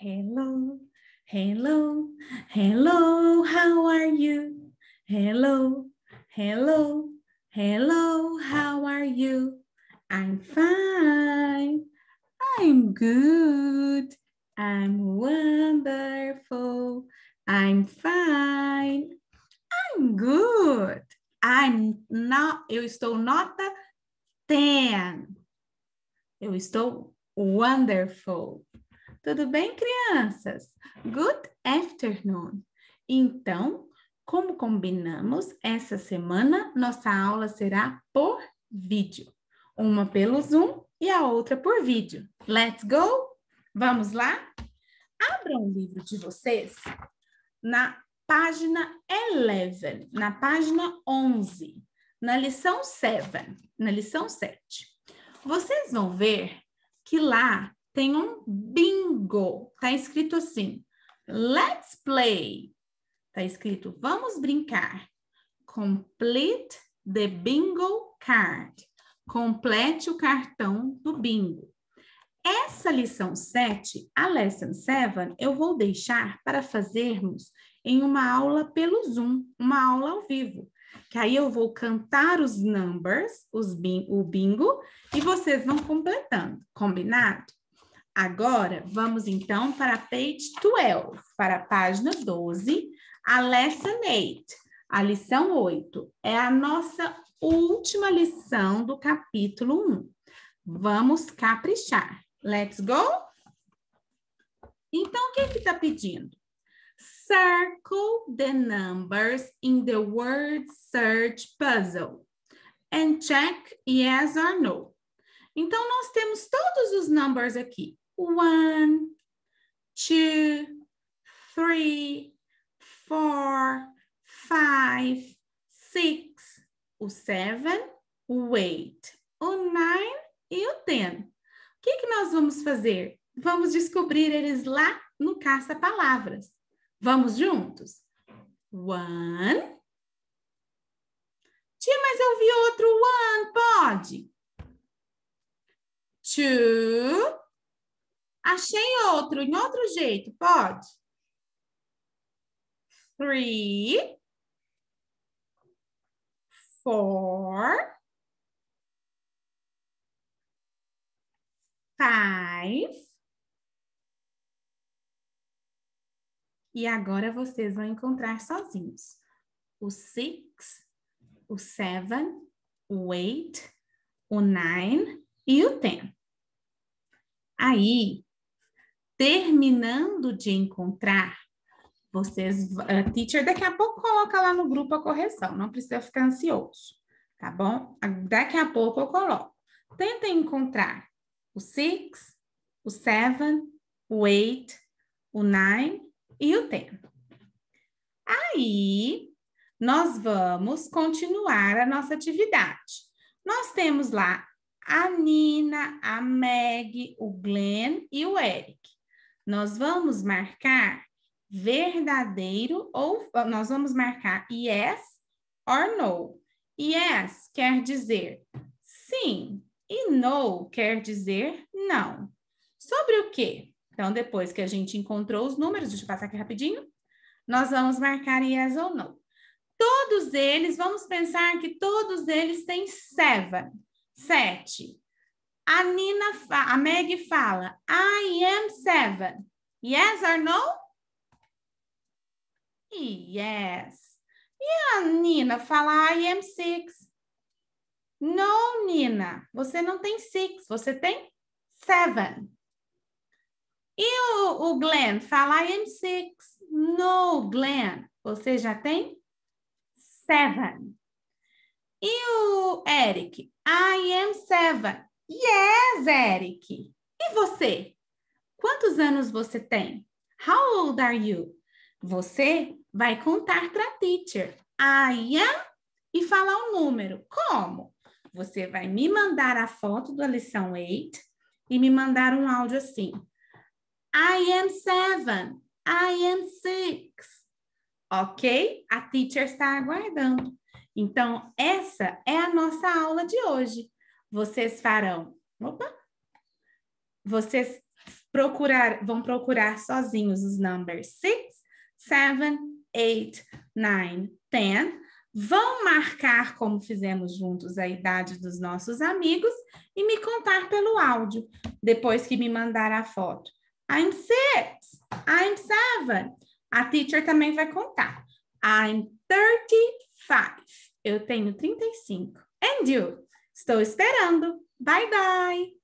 Hello, hello, hello, how are you? Hello, hello, hello, how are you? I'm fine, I'm good, I'm wonderful, I'm fine, I'm good, I'm not, eu estou nota 10, eu estou wonderful. Tudo bem, crianças? Good afternoon. Então, como combinamos, essa semana nossa aula será por vídeo. Uma pelo Zoom e a outra por vídeo. Let's go? Vamos lá? Abram o livro de vocês na página 11, na página 11, na lição 7, na lição 7. Vocês vão ver que lá tem um bingo. Tá escrito assim: Let's play. Tá escrito: Vamos brincar. Complete the bingo card. Complete o cartão do bingo. Essa lição 7, a lesson 7, eu vou deixar para fazermos em uma aula pelo Zoom, uma aula ao vivo. Que aí eu vou cantar os numbers, os o bingo, e vocês vão completando, combinado? Agora, vamos então para a page 12, para a página 12, a lesson 8, a lição 8. É a nossa última lição do capítulo 1. Vamos caprichar. Let's go? Então, o que é está pedindo? Circle the numbers in the word search puzzle and check yes or no. Então, nós temos todos os numbers aqui one, two, three, four, five, six, o seven, o eight, o nine e o ten. O que, que nós vamos fazer? Vamos descobrir eles lá no caça-palavras. Vamos juntos? One. Tia, mas eu vi outro one, pode? Two. Achei outro, em outro jeito, pode? Three, four, five. E agora vocês vão encontrar sozinhos. O six, o seven, o eight, o nine e o ten. Aí, terminando de encontrar, vocês, a eh, teacher daqui a pouco coloca lá no grupo a correção, não precisa ficar ansioso, tá bom? Daqui a pouco eu coloco. Tentem encontrar o six, o seven, o eight, o nine e o ten. Aí, nós vamos continuar a nossa atividade. Nós temos lá a Nina, a Meg, o Glenn e o Eric nós vamos marcar verdadeiro ou ah, nós vamos marcar yes or no. Yes quer dizer sim e no quer dizer não. Sobre o quê? Então, depois que a gente encontrou os números, deixa eu passar aqui rapidinho, nós vamos marcar yes ou no. Todos eles, vamos pensar que todos eles têm seven, sete. A Nina, a Meg fala, I am seven. Yes or no? Yes. E a Nina fala, I am six. No, Nina, você não tem six, você tem seven. E o, o Glenn fala, I am six. No, Glenn, você já tem seven. E o Eric, I am seven. Yes, Eric. E você? Quantos anos você tem? How old are you? Você vai contar para a teacher. I am e falar o um número. Como? Você vai me mandar a foto da lição 8 e me mandar um áudio assim. I am seven. I am six. Ok? A teacher está aguardando. Então, essa é a nossa aula de hoje vocês farão. Opa! Vocês procurar, vão procurar sozinhos os numbers 6, 7, 8, 9, 10. Vão marcar, como fizemos juntos, a idade dos nossos amigos e me contar pelo áudio, depois que me mandar a foto. I'm six, I'm seven. A teacher também vai contar. I'm 35. Eu tenho 35. And you? Estou esperando. Bye, bye!